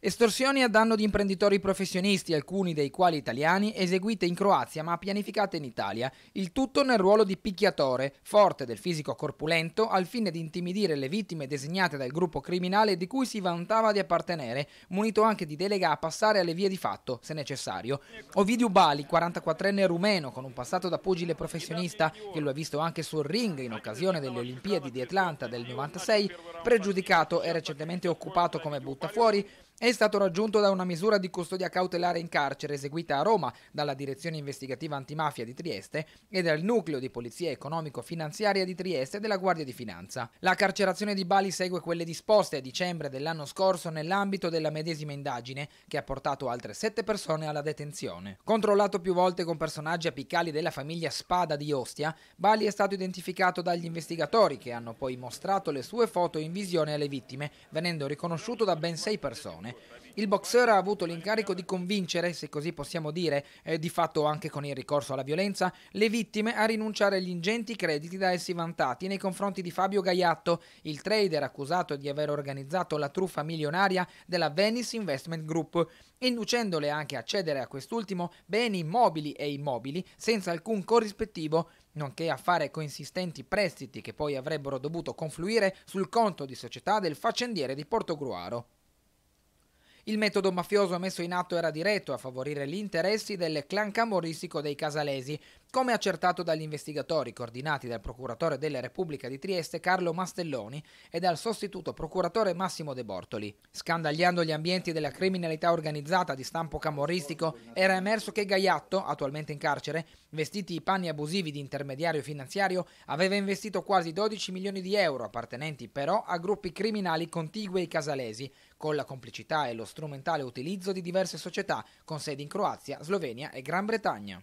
Estorsioni a danno di imprenditori professionisti, alcuni dei quali italiani, eseguite in Croazia ma pianificate in Italia, il tutto nel ruolo di picchiatore, forte del fisico corpulento, al fine di intimidire le vittime designate dal gruppo criminale di cui si vantava di appartenere, munito anche di delega a passare alle vie di fatto, se necessario. Ovidio Bali, 44enne rumeno, con un passato da pugile professionista, che lo ha visto anche sul ring in occasione delle Olimpiadi di Atlanta del 96, pregiudicato e recentemente occupato come buttafuori, è stato raggiunto da una misura di custodia cautelare in carcere eseguita a Roma dalla Direzione Investigativa Antimafia di Trieste e dal Nucleo di Polizia Economico-Finanziaria di Trieste della Guardia di Finanza. La carcerazione di Bali segue quelle disposte a dicembre dell'anno scorso nell'ambito della medesima indagine che ha portato altre sette persone alla detenzione. Controllato più volte con personaggi apicali della famiglia Spada di Ostia, Bali è stato identificato dagli investigatori che hanno poi mostrato le sue foto in visione alle vittime, venendo riconosciuto da ben sei persone. Giappone. Il boxer ha avuto l'incarico di convincere, se così possiamo dire, eh, di fatto anche con il ricorso alla violenza, le vittime a rinunciare agli ingenti crediti da essi vantati nei confronti di Fabio Gaiatto, il trader accusato di aver organizzato la truffa milionaria della Venice Investment Group, inducendole anche a cedere a quest'ultimo beni mobili e immobili senza alcun corrispettivo nonché a fare coinsistenti prestiti che poi avrebbero dovuto confluire sul conto di società del faccendiere di Portogruaro. Il metodo mafioso messo in atto era diretto a favorire gli interessi del clan camorristico dei casalesi, come accertato dagli investigatori coordinati dal procuratore della Repubblica di Trieste Carlo Mastelloni e dal sostituto procuratore Massimo De Bortoli. Scandagliando gli ambienti della criminalità organizzata di stampo camorristico, era emerso che Gaiatto, attualmente in carcere, vestiti i panni abusivi di intermediario finanziario, aveva investito quasi 12 milioni di euro appartenenti però a gruppi criminali contigui ai casalesi, con la complicità e lo studio strumentale utilizzo di diverse società con sedi in Croazia, Slovenia e Gran Bretagna.